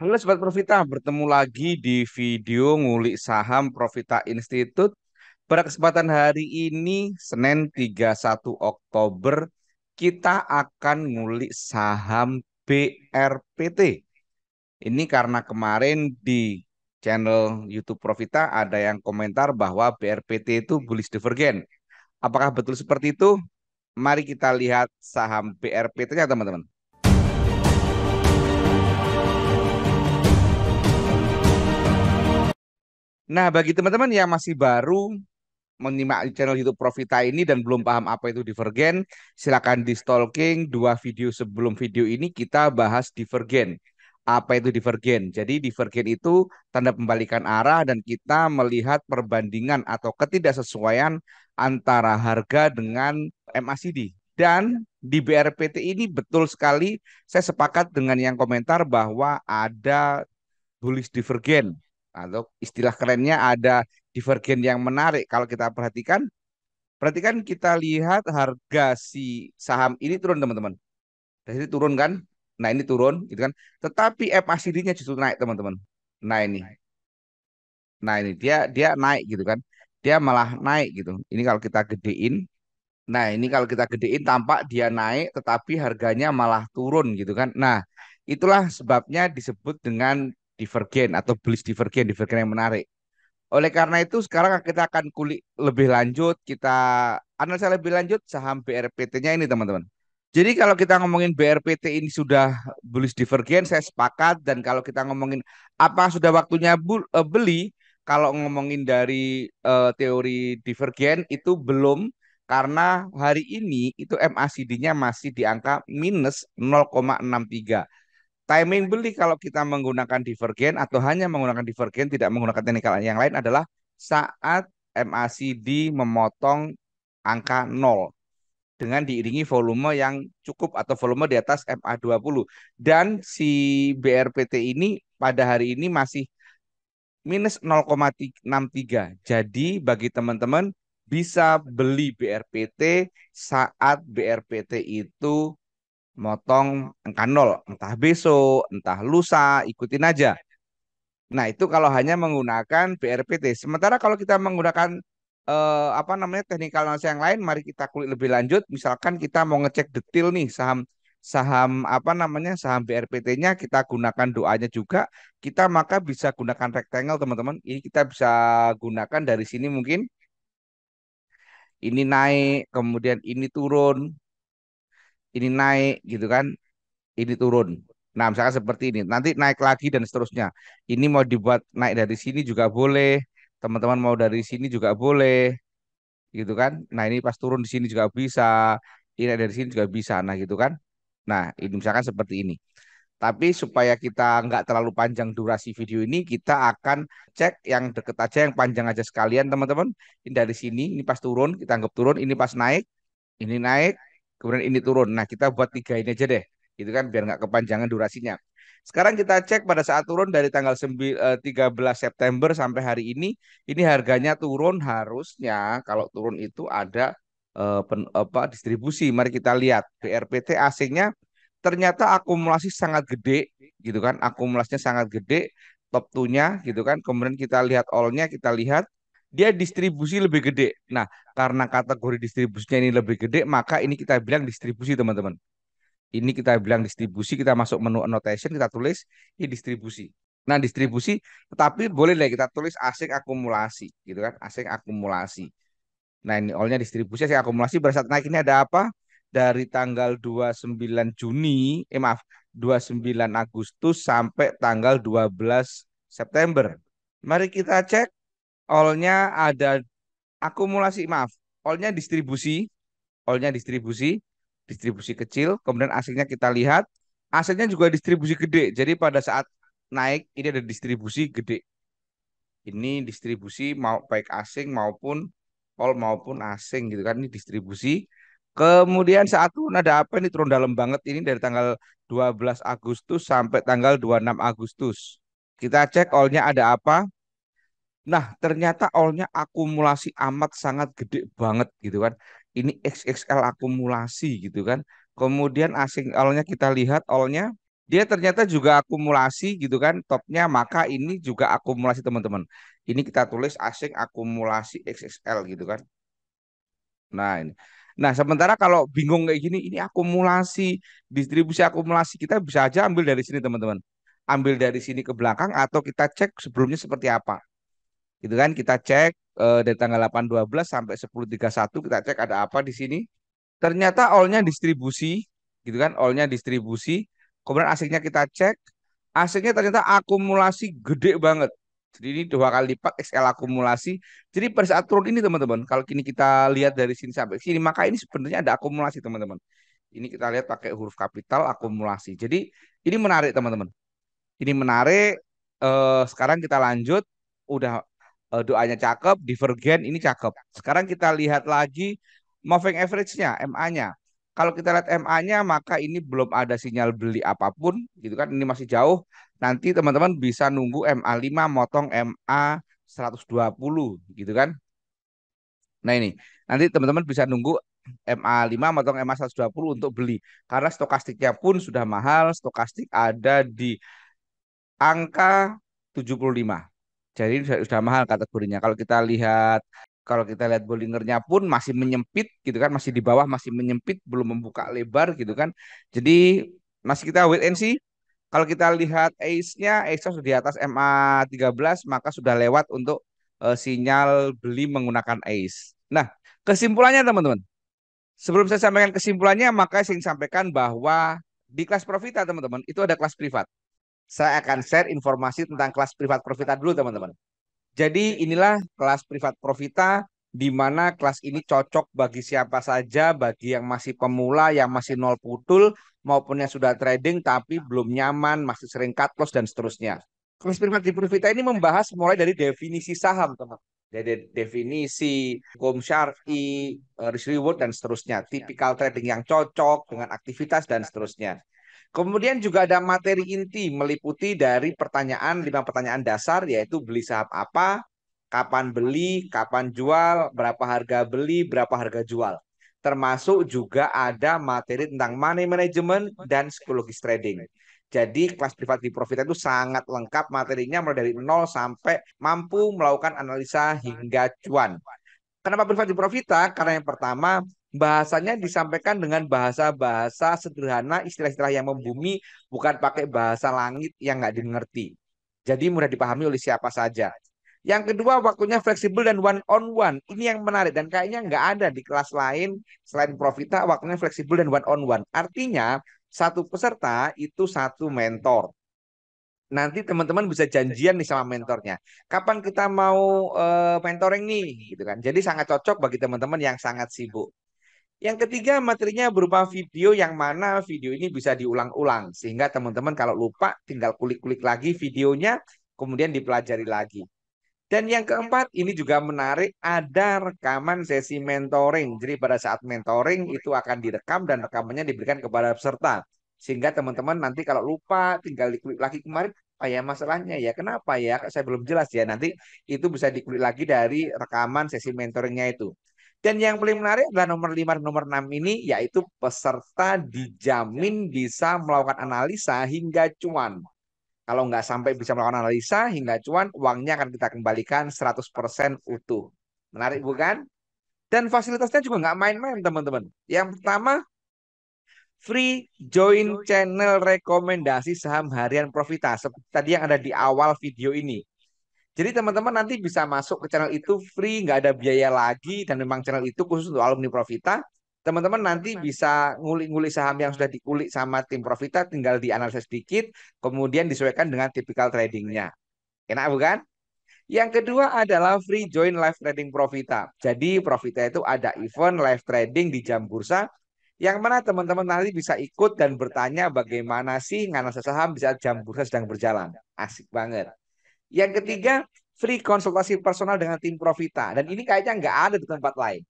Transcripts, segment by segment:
Halo Sobat Profita, bertemu lagi di video Ngulik Saham Profita Institute. Pada kesempatan hari ini, Senin 31 Oktober, kita akan ngulik saham BRPT. Ini karena kemarin di channel YouTube Profita ada yang komentar bahwa BRPT itu bullish divergen. Apakah betul seperti itu? Mari kita lihat saham BRPT-nya teman-teman. Nah, bagi teman-teman yang masih baru menyimak channel YouTube Profita ini dan belum paham apa itu divergen, silakan di stalking dua video sebelum video ini kita bahas divergen. Apa itu divergen? Jadi divergen itu tanda pembalikan arah dan kita melihat perbandingan atau ketidaksesuaian antara harga dengan MACD. Dan di BRPT ini betul sekali saya sepakat dengan yang komentar bahwa ada bullish divergen atau istilah kerennya ada divergen yang menarik kalau kita perhatikan perhatikan kita lihat harga si saham ini turun teman-teman dari sini turun kan nah ini turun gitu kan tetapi MACD-nya justru naik teman-teman nah ini nah ini dia dia naik gitu kan dia malah naik gitu ini kalau kita gedein nah ini kalau kita gedein tampak dia naik tetapi harganya malah turun gitu kan nah itulah sebabnya disebut dengan divergen atau bullish divergen, divergen yang menarik. Oleh karena itu sekarang kita akan kulik lebih lanjut, kita analisa lebih lanjut saham BRPT-nya ini teman-teman. Jadi kalau kita ngomongin BRPT ini sudah bullish divergen, saya sepakat. Dan kalau kita ngomongin apa sudah waktunya eh, beli, kalau ngomongin dari uh, teori divergen itu belum karena hari ini itu MACD-nya masih di angka minus 0,63. Timing beli kalau kita menggunakan divergen atau hanya menggunakan divergen tidak menggunakan teknikal yang lain adalah saat MACD memotong angka 0 dengan diiringi volume yang cukup atau volume di atas MA20 dan si BRPT ini pada hari ini masih minus 0,63. Jadi bagi teman-teman bisa beli BRPT saat BRPT itu motong angka nol, entah besok, entah lusa, ikutin aja. Nah itu kalau hanya menggunakan BRPT. Sementara kalau kita menggunakan eh, apa namanya technical analysis yang lain, mari kita kulit lebih lanjut. Misalkan kita mau ngecek detail nih saham saham apa namanya saham BRPT-nya kita gunakan doanya juga kita maka bisa gunakan rectangle teman-teman ini kita bisa gunakan dari sini mungkin ini naik kemudian ini turun ini naik gitu kan, ini turun. Nah, misalkan seperti ini. Nanti naik lagi dan seterusnya. Ini mau dibuat naik dari sini juga boleh. Teman-teman mau dari sini juga boleh. Gitu kan? Nah, ini pas turun di sini juga bisa. Ini dari sini juga bisa. Nah, gitu kan? Nah, ini misalkan seperti ini. Tapi supaya kita nggak terlalu panjang durasi video ini, kita akan cek yang deket aja, yang panjang aja sekalian, teman-teman. Ini dari sini, ini pas turun, kita anggap turun, ini pas naik, ini naik, kemudian ini turun. Nah kita buat tiga ini aja deh, itu kan biar nggak kepanjangan durasinya. Sekarang kita cek pada saat turun dari tanggal 13 eh, September sampai hari ini, ini harganya turun harusnya kalau turun itu ada eh, pen, apa distribusi. Mari kita lihat BRPT asingnya ternyata akumulasi sangat gede gitu kan, akumulasinya sangat gede, top 2-nya gitu kan. Kemudian kita lihat all-nya, kita lihat dia distribusi lebih gede. Nah, karena kategori distribusinya ini lebih gede, maka ini kita bilang distribusi, teman-teman. Ini kita bilang distribusi, kita masuk menu annotation, kita tulis ini distribusi. Nah, distribusi, tetapi boleh deh kita tulis asing akumulasi, gitu kan? Asing akumulasi. Nah, ini olnya distribusi asing akumulasi pada naik ini ada apa? Dari tanggal 29 Juni, eh maaf, 29 Agustus sampai tanggal 12 September. Mari kita cek Olnya ada akumulasi maaf, olnya distribusi, olnya distribusi, distribusi kecil, kemudian hasilnya kita lihat, hasilnya juga distribusi gede. Jadi pada saat naik ini ada distribusi gede. Ini distribusi mau baik asing maupun all maupun asing gitu kan ini distribusi. Kemudian saat turun ada apa ini turun dalam banget ini dari tanggal 12 Agustus sampai tanggal 26 Agustus. Kita cek all-nya ada apa. Nah, ternyata all akumulasi amat sangat gede banget gitu kan. Ini XXL akumulasi gitu kan. Kemudian asing all kita lihat all dia ternyata juga akumulasi gitu kan topnya maka ini juga akumulasi teman-teman ini kita tulis asing akumulasi XXL gitu kan nah ini nah sementara kalau bingung kayak gini ini akumulasi distribusi akumulasi kita bisa aja ambil dari sini teman-teman ambil dari sini ke belakang atau kita cek sebelumnya seperti apa gitu kan kita cek uh, dari tanggal 8.12 sampai 10.31 kita cek ada apa di sini ternyata all-nya distribusi gitu kan all-nya distribusi kemudian asiknya kita cek asiknya ternyata akumulasi gede banget jadi ini dua kali lipat XL akumulasi jadi pada saat turun ini teman-teman kalau kini kita lihat dari sini sampai sini maka ini sebenarnya ada akumulasi teman-teman ini kita lihat pakai huruf kapital akumulasi jadi ini menarik teman-teman ini menarik eh, sekarang kita lanjut udah uh, doanya cakep, divergen ini cakep. Sekarang kita lihat lagi moving average-nya, MA-nya. Kalau kita lihat MA-nya maka ini belum ada sinyal beli apapun gitu kan. Ini masih jauh. Nanti teman-teman bisa nunggu MA5 motong MA 120 gitu kan. Nah ini nanti teman-teman bisa nunggu MA5 motong MA 120 untuk beli karena stokastiknya pun sudah mahal. Stokastik ada di angka 75 jadi sudah, sudah mahal kategorinya. Kalau kita lihat kalau kita lihat Bollingernya pun masih menyempit gitu kan, masih di bawah, masih menyempit, belum membuka lebar gitu kan. Jadi masih kita wait and see. Kalau kita lihat ace-nya, ace sudah di atas MA 13 maka sudah lewat untuk uh, sinyal beli menggunakan ace. Nah, kesimpulannya teman-teman. Sebelum saya sampaikan kesimpulannya, maka saya ingin sampaikan bahwa di kelas profita teman-teman itu ada kelas privat saya akan share informasi tentang kelas privat profita dulu teman-teman. Jadi inilah kelas privat profita di mana kelas ini cocok bagi siapa saja, bagi yang masih pemula, yang masih nol putul, maupun yang sudah trading tapi belum nyaman, masih sering cut loss dan seterusnya. Kelas privat di Profita ini membahas mulai dari definisi saham, teman. Jadi definisi, hukum syari, eh, risk reward, dan seterusnya. Tipikal trading yang cocok dengan aktivitas dan seterusnya. Kemudian juga ada materi inti meliputi dari pertanyaan lima pertanyaan dasar yaitu beli saham apa, kapan beli, kapan jual, berapa harga beli, berapa harga jual. Termasuk juga ada materi tentang money management dan psikologis trading. Jadi kelas privat di Profit itu sangat lengkap materinya mulai dari nol sampai mampu melakukan analisa hingga cuan. Kenapa privat di Profita? Karena yang pertama bahasanya disampaikan dengan bahasa-bahasa sederhana, istilah-istilah yang membumi, bukan pakai bahasa langit yang nggak dimengerti. Jadi mudah dipahami oleh siapa saja. Yang kedua waktunya fleksibel dan one on one. Ini yang menarik dan kayaknya nggak ada di kelas lain selain Profita waktunya fleksibel dan one on one. Artinya satu peserta itu satu mentor. Nanti teman-teman bisa janjian nih sama mentornya. Kapan kita mau uh, mentoring nih gitu kan. Jadi sangat cocok bagi teman-teman yang sangat sibuk. Yang ketiga materinya berupa video yang mana video ini bisa diulang-ulang sehingga teman-teman kalau lupa tinggal kulik-kulik lagi videonya kemudian dipelajari lagi. Dan yang keempat ini juga menarik ada rekaman sesi mentoring. Jadi pada saat mentoring itu akan direkam dan rekamannya diberikan kepada peserta sehingga teman-teman nanti kalau lupa tinggal diklik lagi kemarin apa ya masalahnya ya kenapa ya saya belum jelas ya nanti itu bisa dikulik lagi dari rekaman sesi mentoringnya itu dan yang paling menarik adalah nomor 5 dan nomor 6 ini yaitu peserta dijamin bisa melakukan analisa hingga cuan. Kalau nggak sampai bisa melakukan analisa hingga cuan, uangnya akan kita kembalikan 100% utuh. Menarik bukan? Dan fasilitasnya juga nggak main-main teman-teman. Yang pertama, free join channel rekomendasi saham harian Profita. Seperti tadi yang ada di awal video ini. Jadi teman-teman nanti bisa masuk ke channel itu free, nggak ada biaya lagi, dan memang channel itu khusus untuk alumni Profita. Teman-teman nanti bisa ngulik-ngulik saham yang sudah dikulik sama tim Profita, tinggal dianalisis sedikit, kemudian disesuaikan dengan tipikal tradingnya. Enak bukan? Yang kedua adalah free join live trading Profita. Jadi Profita itu ada event live trading di jam bursa yang mana teman-teman nanti bisa ikut dan bertanya bagaimana sih nganalisa saham bisa jam bursa sedang berjalan. Asik banget. Yang ketiga, free konsultasi personal dengan tim Profita. Dan ini kayaknya nggak ada di tempat lain.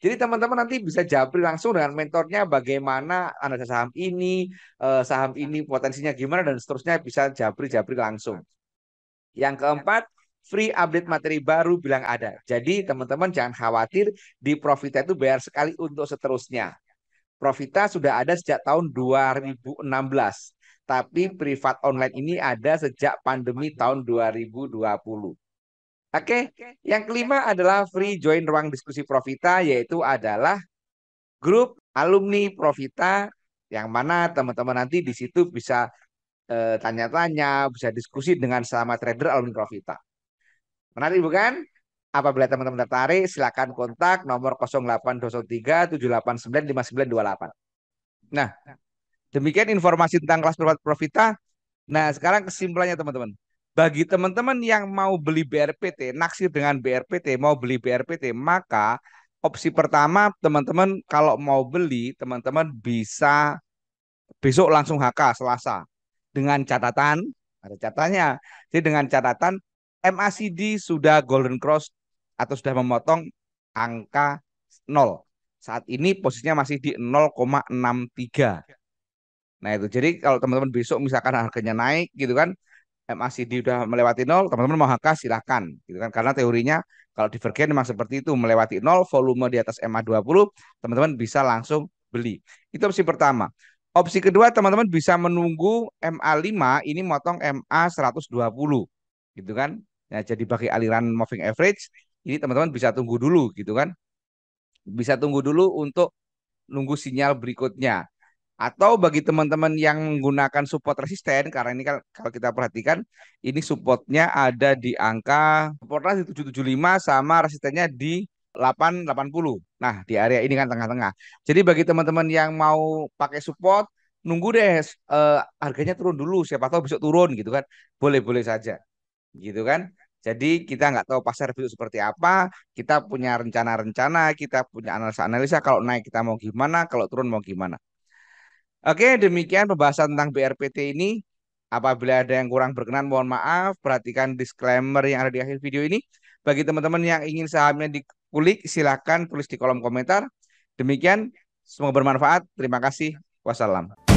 Jadi teman-teman nanti bisa japri langsung dengan mentornya bagaimana analisa saham ini, eh, saham ini potensinya gimana dan seterusnya bisa japri-japri langsung. Yang keempat, free update materi baru bilang ada. Jadi teman-teman jangan khawatir di Profita itu bayar sekali untuk seterusnya. Profita sudah ada sejak tahun 2016 tapi privat online ini ada sejak pandemi tahun 2020. Oke, okay? yang kelima adalah free join ruang diskusi Profita yaitu adalah grup alumni Profita yang mana teman-teman nanti di situ bisa eh, tanya-tanya, bisa diskusi dengan sama trader alumni Profita. Menarik bukan? Apabila teman-teman tertarik, silakan kontak nomor 0823 789 5928. Nah, Demikian informasi tentang kelas privat Profita. Nah, sekarang kesimpulannya teman-teman. Bagi teman-teman yang mau beli BRPT, naksir dengan BRPT, mau beli BRPT, maka opsi pertama teman-teman kalau mau beli, teman-teman bisa besok langsung HK Selasa dengan catatan ada catatannya. Jadi dengan catatan MACD sudah Golden Cross atau sudah memotong angka 0. Saat ini posisinya masih di 0,63. Nah itu jadi kalau teman-teman besok misalkan harganya naik gitu kan eh, MACD udah melewati nol, teman-teman mau HK silahkan gitu kan karena teorinya kalau divergen memang seperti itu melewati nol volume di atas MA 20 teman-teman bisa langsung beli. Itu opsi pertama. Opsi kedua teman-teman bisa menunggu MA 5 ini motong MA 120 gitu kan. Nah, jadi bagi aliran moving average ini teman-teman bisa tunggu dulu gitu kan. Bisa tunggu dulu untuk nunggu sinyal berikutnya. Atau bagi teman-teman yang menggunakan support resisten, karena ini kan kalau kita perhatikan, ini supportnya ada di angka supportnya di 775 sama resistennya di 880. Nah, di area ini kan tengah-tengah. Jadi bagi teman-teman yang mau pakai support, nunggu deh eh, harganya turun dulu, siapa tahu besok turun gitu kan. Boleh-boleh saja. Gitu kan. Jadi kita nggak tahu pasar besok seperti apa, kita punya rencana-rencana, kita punya analisa-analisa kalau naik kita mau gimana, kalau turun mau gimana. Oke, demikian pembahasan tentang BRPT ini. Apabila ada yang kurang berkenan, mohon maaf. Perhatikan disclaimer yang ada di akhir video ini. Bagi teman-teman yang ingin sahamnya dikulik, silakan tulis di kolom komentar. Demikian, semoga bermanfaat. Terima kasih. Wassalam.